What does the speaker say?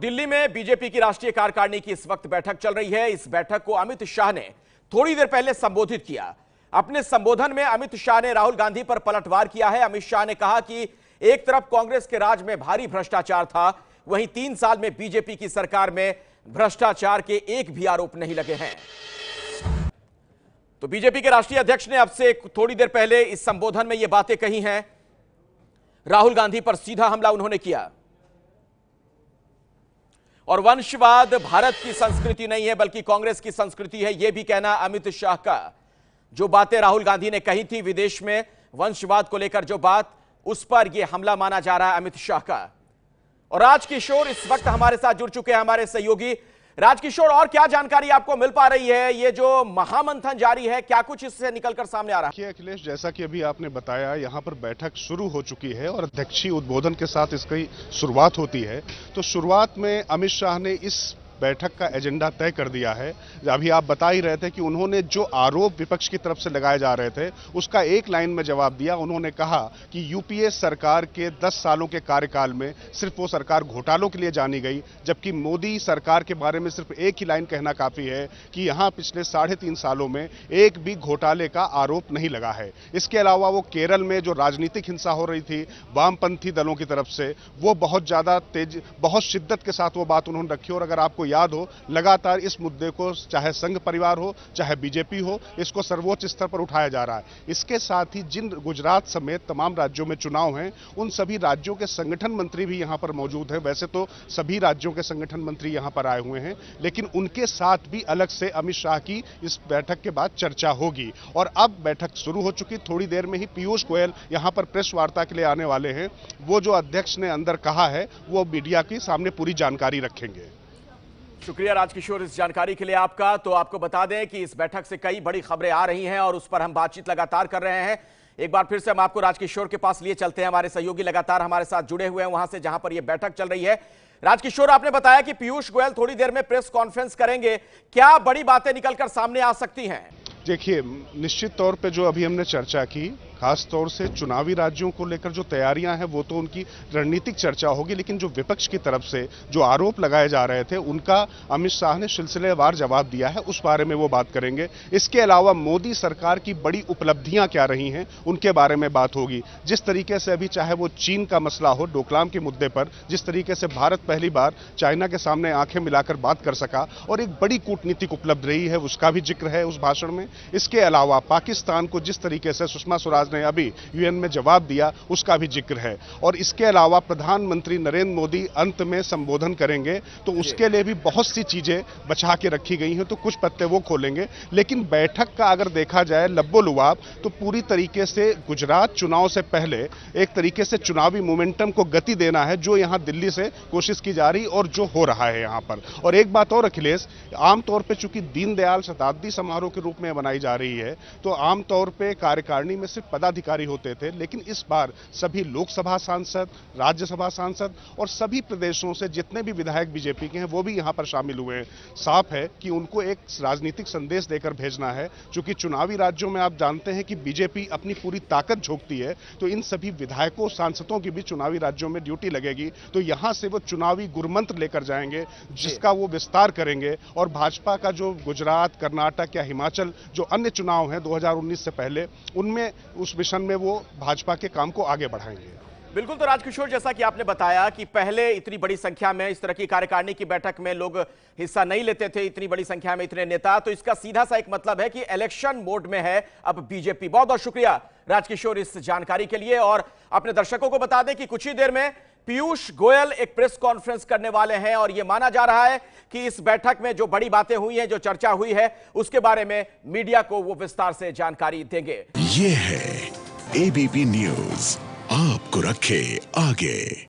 दिल्ली में बीजेपी की राष्ट्रीय कार्यकारिणी की इस वक्त बैठक चल रही है इस बैठक को अमित शाह ने थोड़ी देर पहले संबोधित किया अपने संबोधन में अमित शाह ने राहुल गांधी पर पलटवार किया है अमित शाह ने कहा कि एक तरफ कांग्रेस के राज में भारी भ्रष्टाचार था वहीं तीन साल में बीजेपी की सरकार में भ्रष्टाचार के एक भी आरोप नहीं लगे हैं तो बीजेपी के राष्ट्रीय अध्यक्ष ने अब से थोड़ी देर पहले इस संबोधन में ये बातें कही हैं राहुल गांधी पर सीधा हमला उन्होंने किया और वंशवाद भारत की संस्कृति नहीं है बल्कि कांग्रेस की संस्कृति है यह भी कहना अमित शाह का जो बातें राहुल गांधी ने कही थी विदेश में वंशवाद को लेकर जो बात उस पर यह हमला माना जा रहा है अमित शाह का और आज किशोर इस वक्त हमारे साथ जुड़ चुके हैं हमारे सहयोगी राजकिशोर और क्या जानकारी आपको मिल पा रही है ये जो महामंथन जारी है क्या कुछ इससे निकलकर सामने आ रहा है अखिलेश जैसा कि अभी आपने बताया यहाँ पर बैठक शुरू हो चुकी है और अध्यक्षीय उद्बोधन के साथ इसकी शुरुआत होती है तो शुरुआत में अमित शाह ने इस बैठक का एजेंडा तय कर दिया है अभी आप बता ही रहे थे कि उन्होंने जो आरोप विपक्ष की तरफ से लगाए जा रहे थे उसका एक लाइन में जवाब दिया उन्होंने कहा कि यूपीए सरकार के 10 सालों के कार्यकाल में सिर्फ वो सरकार घोटालों के लिए जानी गई जबकि मोदी सरकार के बारे में सिर्फ एक ही लाइन कहना काफ़ी है कि यहाँ पिछले साढ़े तीन सालों में एक भी घोटाले का आरोप नहीं लगा है इसके अलावा वो केरल में जो राजनीतिक हिंसा हो रही थी वामपंथी दलों की तरफ से वो बहुत ज़्यादा तेज बहुत शिद्दत के साथ वो बात उन्होंने रखी और अगर आपको याद हो लगातार इस मुद्दे को चाहे संघ परिवार हो चाहे बीजेपी हो इसको सर्वोच्च स्तर पर उठाया जा रहा है इसके साथ ही जिन गुजरात समेत तमाम राज्यों में चुनाव हैं उन सभी राज्यों के संगठन मंत्री भी यहाँ पर मौजूद हैं वैसे तो सभी राज्यों के संगठन मंत्री यहाँ पर आए हुए हैं लेकिन उनके साथ भी अलग से अमित शाह की इस बैठक के बाद चर्चा होगी और अब बैठक शुरू हो चुकी थोड़ी देर में ही पीयूष गोयल यहाँ पर प्रेस वार्ता के लिए आने वाले हैं वो जो अध्यक्ष ने अंदर कहा है वो मीडिया के सामने पूरी जानकारी रखेंगे शुक्रिया राजकिशोर इस जानकारी के लिए आपका तो आपको बता दें कि इस बैठक से कई बड़ी खबरें आ रही हैं और उस पर हम बातचीत लगातार कर रहे हैं एक बार फिर से हम आपको राजकिशोर के पास लिए चलते हैं हमारे सहयोगी लगातार हमारे साथ जुड़े हुए हैं वहां से जहां पर यह बैठक चल रही है राजकिशोर आपने बताया कि पीयूष गोयल थोड़ी देर में प्रेस कॉन्फ्रेंस करेंगे क्या बड़ी बातें निकलकर सामने आ सकती हैं देखिए निश्चित तौर पर जो अभी हमने चर्चा की खासतौर से चुनावी राज्यों को लेकर जो तैयारियां हैं वो तो उनकी रणनीतिक चर्चा होगी लेकिन जो विपक्ष की तरफ से जो आरोप लगाए जा रहे थे उनका अमित शाह ने सिलसिलेवार जवाब दिया है उस बारे में वो बात करेंगे इसके अलावा मोदी सरकार की बड़ी उपलब्धियां क्या रही हैं उनके बारे में बात होगी जिस तरीके से अभी चाहे वो चीन का मसला हो डोकलाम के मुद्दे पर जिस तरीके से भारत पहली बार चाइना के सामने आंखें मिलाकर बात कर सका और एक बड़ी कूटनीतिक उपलब्ध रही है उसका भी जिक्र है उस भाषण में इसके अलावा पाकिस्तान को जिस तरीके से सुषमा स्वराज ने अभी यूएन में जवाब दिया उसका भी जिक्र है और इसके अलावा प्रधानमंत्री नरेंद्र मोदी अंत में संबोधन करेंगे तो उसके लिए भी बहुत सी चीज़ें बचा के रखी गई हैं तो कुछ पत्ते वो खोलेंगे लेकिन बैठक का अगर देखा जाए लब्बो लुवाब तो पूरी तरीके से गुजरात चुनाव से पहले एक तरीके से चुनावी मोमेंटम को गति देना है जो यहाँ दिल्ली से कोशिश की जा रही और जो हो रहा है यहाँ पर और एक बात और अखिलेश आमतौर पर चूंकि दीनदयाल शताब्दी समारोह के रूप में बनाई जा रही है तो आमतौर पर कार्यकारिणी में सिर्फ पदाधिकारी होते थे लेकिन इस बार सभी लोकसभा सांसद राज्यसभा सांसद और सभी प्रदेशों से जितने भी विधायक बीजेपी के हैं वो भी यहाँ पर शामिल हुए हैं साफ है कि उनको एक राजनीतिक संदेश देकर भेजना है चूंकि चुनावी राज्यों में आप जानते हैं कि बीजेपी अपनी पूरी ताकत झोंकती है तो इन सभी विधायकों सांसदों की भी चुनावी राज्यों में ड्यूटी लगेगी तो यहाँ से वो चुनावी गुरमंत्र लेकर जाएंगे जिसका वो विस्तार करेंगे और भाजपा का जो गुजरात कर्नाटक या हिमाचल जो अन्य चुनाव हैं 2019 से पहले उनमें उस मिशन में वो भाजपा के काम को आगे बढ़ाएंगे बिल्कुल तो राजकिशोर जैसा कि आपने बताया कि पहले इतनी बड़ी संख्या में इस तरह की कार्यकारिणी की बैठक में लोग हिस्सा नहीं लेते थे इतनी बड़ी संख्या में इतने नेता तो इसका सीधा सा एक मतलब है कि इलेक्शन मोड में है अब बीजेपी बहुत बहुत शुक्रिया राजकिशोर इस जानकारी के लिए और अपने दर्शकों को बता दें कि कुछ ही देर में पीयूष गोयल एक प्रेस कॉन्फ्रेंस करने वाले हैं और यह माना जा रहा है कि इस बैठक में जो बड़ी बातें हुई हैं जो चर्चा हुई है उसके बारे में मीडिया को वो विस्तार से जानकारी देंगे ये है एबीपी न्यूज आपको रखे आगे